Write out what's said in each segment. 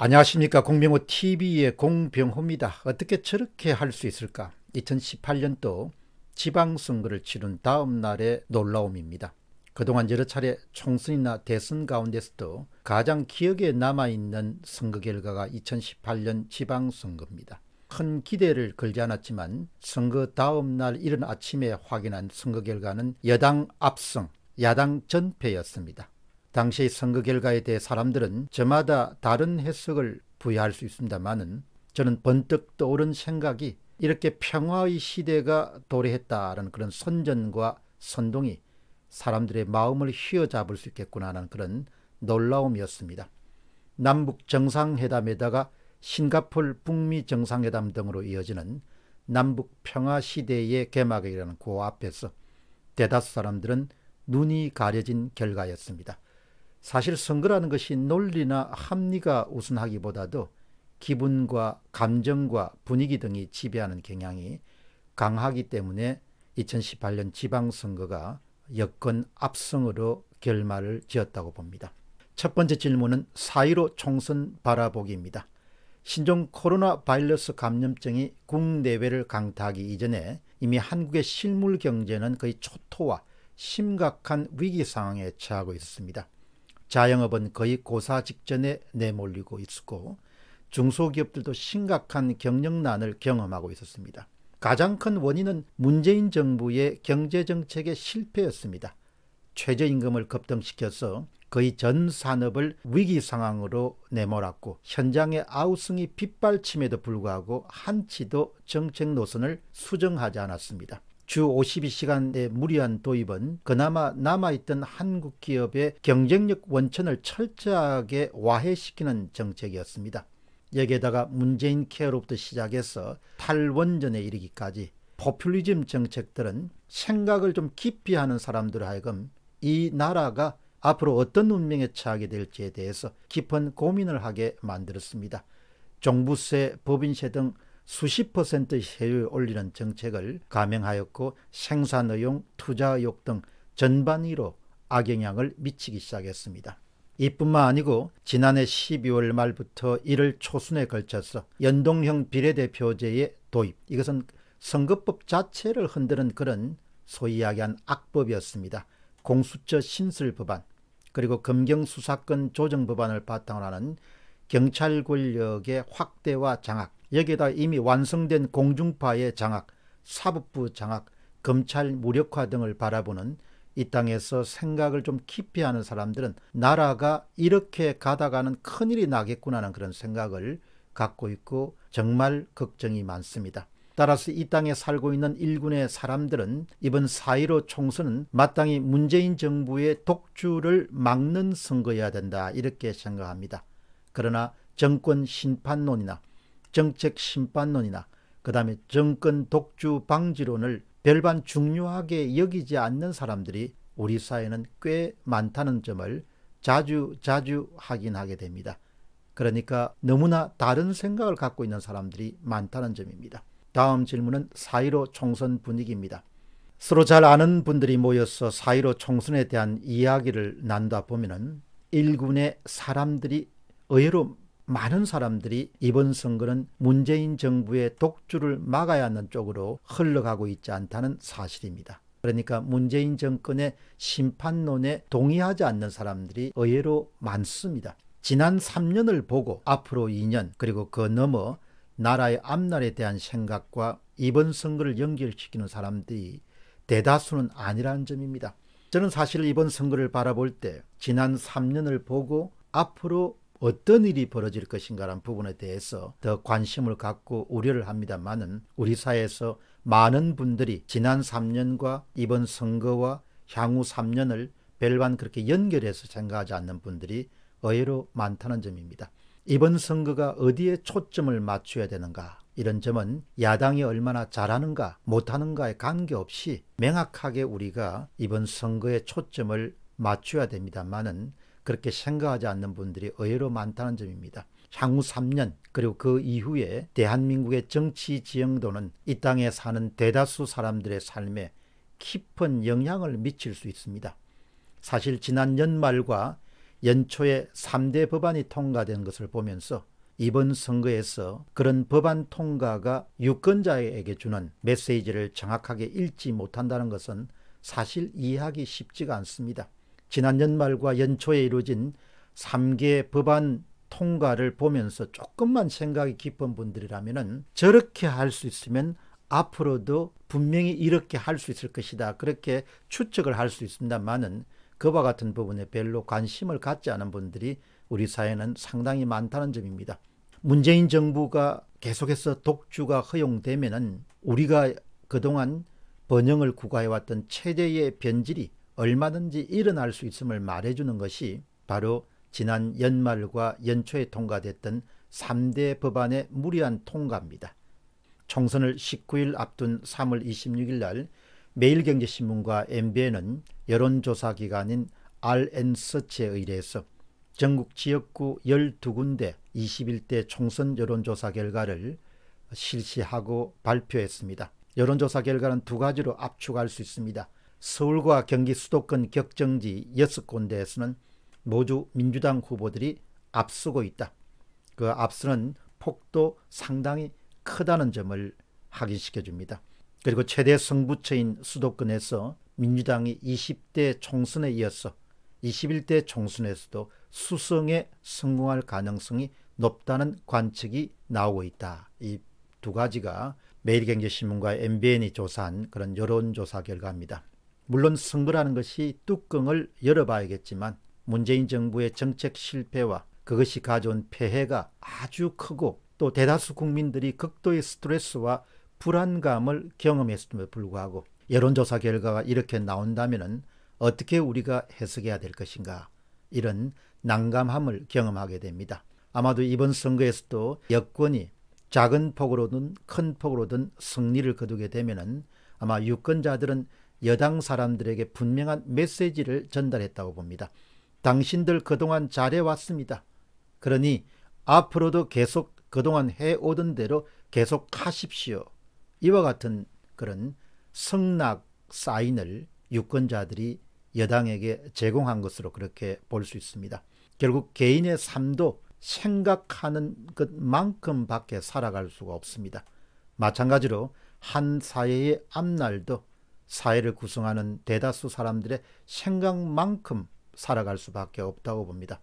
안녕하십니까 공병호 TV의 공병호입니다. 어떻게 저렇게 할 수 있을까? 2018년도 지방선거를 치른 다음 날의 놀라움입니다. 그동안 여러 차례 총선이나 대선 가운데서도 가장 기억에 남아있는 선거 결과가 2018년 지방선거입니다. 큰 기대를 걸지 않았지만 선거 다음 날 이른 아침에 확인한 선거 결과는 여당 압승, 야당 전패였습니다. 당시 선거 결과에 대해 사람들은 저마다 다른 해석을 부여할 수 있습니다만은 저는 번뜩 떠오른 생각이 이렇게 평화의 시대가 도래했다라는 그런 선전과 선동이 사람들의 마음을 휘어잡을 수 있겠구나라는 그런 놀라움이었습니다. 남북 정상회담에다가 싱가폴 북미 정상회담 등으로 이어지는 남북 평화 시대의 개막이라는 고그 앞에서 대다수 사람들은 눈이 가려진 결과였습니다. 사실 선거라는 것이 논리나 합리가 우선하기보다도 기분과 감정과 분위기 등이 지배하는 경향이 강하기 때문에 2018년 지방선거가 여건 압승으로 결말을 지었다고 봅니다. 첫 번째 질문은 사1로 총선 바라보기입니다. 신종 코로나 바이러스 감염증이 국내외를 강타하기 이전에 이미 한국의 실물 경제는 거의 초토화 심각한 위기 상황에 처하고 있었습니다. 자영업은 거의 고사 직전에 내몰리고 있었고 중소기업들도 심각한 경영난을 경험하고 있었습니다. 가장 큰 원인은 문재인 정부의 경제정책의 실패였습니다. 최저임금을 급등시켜서 거의 전 산업을 위기 상황으로 내몰았고 현장의 아우성이 빗발침에도 불구하고 한치도 정책 노선을 수정하지 않았습니다. 주 52시간의 무리한 도입은 그나마 남아있던 한국 기업의 경쟁력 원천을 철저하게 와해시키는 정책이었습니다. 여기에다가 문재인 케어로부터 시작해서 탈원전에 이르기까지 포퓰리즘 정책들은 생각을 좀 깊이 하는 사람들 하여금 이 나라가 앞으로 어떤 운명에 처하게 될지에 대해서 깊은 고민을 하게 만들었습니다. 종부세, 법인세 등 수십 퍼센트의 세율 올리는 정책을 감행하였고 생산의용, 투자의욕 등 전반위로 악영향을 미치기 시작했습니다. 이뿐만 아니고 지난해 12월 말부터 1월 초순에 걸쳐서 연동형 비례대표제의 도입 이것은 선거법 자체를 흔드는 그런 소위 이야기한 악법이었습니다. 공수처 신설 법안 그리고 검경수사권 조정 법안을 바탕으로 하는 경찰 권력의 확대와 장악 여기에다 이미 완성된 공중파의 장악, 사법부 장악, 검찰 무력화 등을 바라보는 이 땅에서 생각을 좀 깊이 하는 사람들은 나라가 이렇게 가다가는 큰일이 나겠구나는 하 그런 생각을 갖고 있고 정말 걱정이 많습니다. 따라서 이 땅에 살고 있는 일군의 사람들은 이번 4.15 총선은 마땅히 문재인 정부의 독주를 막는 선거여야 된다 이렇게 생각합니다. 그러나 정권 심판론이나 정책 심판론이나 그 다음에 정권 독주 방지론을 별반 중요하게 여기지 않는 사람들이 우리 사회는 꽤 많다는 점을 자주 자주 확인하게 됩니다. 그러니까 너무나 다른 생각을 갖고 있는 사람들이 많다는 점입니다. 다음 질문은 사이로 총선 분위기입니다. 서로 잘 아는 분들이 모여서 사이로 총선에 대한 이야기를 난다 보면은 일군의 사람들이 의외로 많은 사람들이 이번 선거는 문재인 정부의 독주를 막아야 하는 쪽으로 흘러가고 있지 않다는 사실입니다. 그러니까 문재인 정권의 심판론에 동의하지 않는 사람들이 의외로 많습니다. 지난 3년을 보고 앞으로 2년 그리고 그 넘어 나라의 앞날에 대한 생각과 이번 선거를 연결시키는 사람들이 대다수는 아니라는 점입니다. 저는 사실 이번 선거를 바라볼 때 지난 3년을 보고 앞으로 어떤 일이 벌어질 것인가라는 부분에 대해서 더 관심을 갖고 우려를 합니다만은 우리 사회에서 많은 분들이 지난 3년과 이번 선거와 향후 3년을 별반 그렇게 연결해서 생각하지 않는 분들이 의외로 많다는 점입니다. 이번 선거가 어디에 초점을 맞춰야 되는가 이런 점은 야당이 얼마나 잘하는가 못하는가에 관계없이 명확하게 우리가 이번 선거에 초점을 맞춰야 됩니다만은 그렇게 생각하지 않는 분들이 의외로 많다는 점입니다. 향후 3년 그리고 그 이후에 대한민국의 정치 지형도는 이 땅에 사는 대다수 사람들의 삶에 깊은 영향을 미칠 수 있습니다. 사실 지난 연말과 연초에 3대 법안이 통과된 것을 보면서 이번 선거에서 그런 법안 통과가 유권자에게 주는 메시지를 정확하게 읽지 못한다는 것은 사실 이해하기 쉽지가 않습니다. 지난 연말과 연초에 이루어진 3개 법안 통과를 보면서 조금만 생각이 깊은 분들이라면 저렇게 할 수 있으면 앞으로도 분명히 이렇게 할 수 있을 것이다. 그렇게 추측을 할 수있습니다만 그와 같은 부분에 별로 관심을 갖지 않은 분들이 우리 사회는 상당히 많다는 점입니다. 문재인 정부가 계속해서 독주가 허용되면 우리가 그동안 번영을 구가해왔던 체제의 변질이 얼마든지 일어날 수 있음을 말해주는 것이 바로 지난 연말과 연초에 통과됐던 3대 법안의 무리한 통과입니다. 총선을 19일 앞둔 3월 26일 날 매일경제신문과 MBN은 여론조사 기관인 RN서치에 의뢰해서 전국 지역구 12군데 21대 총선 여론조사 결과를 실시하고 발표했습니다. 여론조사 결과는 두 가지로 압축할 수 있습니다. 서울과 경기 수도권 격정지 6군데에서는 모두 민주당 후보들이 앞서고 있다. 그 앞서는 폭도 상당히 크다는 점을 확인시켜줍니다. 그리고 최대 성부처인 수도권에서 민주당이 20대 총선에 이어서 21대 총선에서도 수성에 성공할 가능성이 높다는 관측이 나오고 있다. 이 두 가지가 매일경제신문과 MBN이 조사한 그런 여론조사 결과입니다. 물론 선거라는 것이 뚜껑을 열어봐야겠지만 문재인 정부의 정책 실패와 그것이 가져온 폐해가 아주 크고 또 대다수 국민들이 극도의 스트레스와 불안감을 경험했음에 도 불구하고 여론조사 결과가 이렇게 나온다면 어떻게 우리가 해석해야 될 것인가 이런 난감함을 경험하게 됩니다. 아마도 이번 선거에서도 여권이 작은 폭으로든 큰 폭으로든 승리를 거두게 되면 아마 유권자들은 여당 사람들에게 분명한 메시지를 전달했다고 봅니다. 당신들 그동안 잘해왔습니다. 그러니 앞으로도 계속 그동안 해오던 대로 계속 하십시오. 이와 같은 그런 승낙 사인을 유권자들이 여당에게 제공한 것으로 그렇게 볼 수 있습니다. 결국 개인의 삶도 생각하는 것만큼 밖에 살아갈 수가 없습니다. 마찬가지로 한 사회의 앞날도 사회를 구성하는 대다수 사람들의 생각만큼 살아갈 수밖에 없다고 봅니다.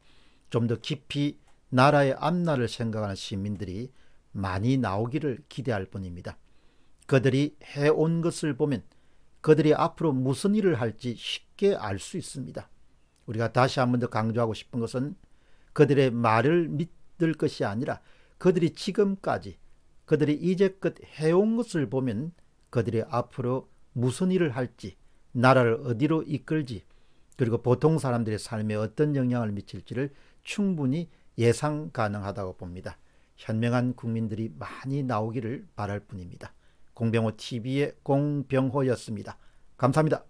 좀 더 깊이 나라의 앞날을 생각하는 시민들이 많이 나오기를 기대할 뿐입니다. 그들이 해온 것을 보면 그들이 앞으로 무슨 일을 할지 쉽게 알 수 있습니다. 우리가 다시 한 번 더 강조하고 싶은 것은 그들의 말을 믿을 것이 아니라 그들이 지금까지 그들이 이제껏 해온 것을 보면 그들이 앞으로 무슨 일을 할지, 나라를 어디로 이끌지, 그리고 보통 사람들의 삶에 어떤 영향을 미칠지를 충분히 예상 가능하다고 봅니다. 현명한 국민들이 많이 나오기를 바랄 뿐입니다. 공병호 TV의 공병호였습니다. 감사합니다.